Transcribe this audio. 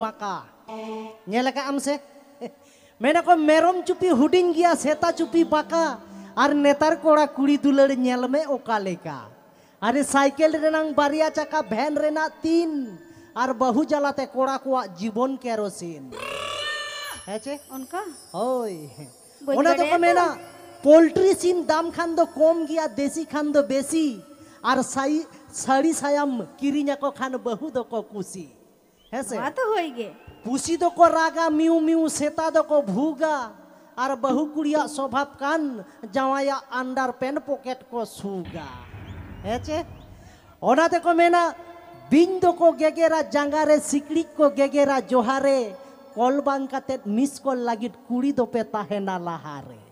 waka. Nyelaka amse. Mena merom cupi huding gya seta cupi baka. Ar netar kora kuri dular nyelme okaleka. Are cycle renang baria caka van rena tin. Ar bahu jalate kora kuwa jibon kerosin. Hece? Onka? oi Ona toko mena poultry sin dam kando kom gia desi kando besi ar sai sari sayam kirinya kok khan bahu বহু kusi kusi. હેસે વાત હોય ગે પુસી દોકો રાગા મ્યુ আর বহু কুড়িয়া স্বভাব কান জামাইয়া আন্ডার প্যান্ট পকেট কো সুগা হেছে হ্যাঁ ওনা দেখো মেনা বিন্দ কো গেগেরা জাঙ্গারে সিকড়ি কো গেগেরা জোহারে কল বাং কাতে মিস কল লাগিট কুড়ি দোপে না লাহারে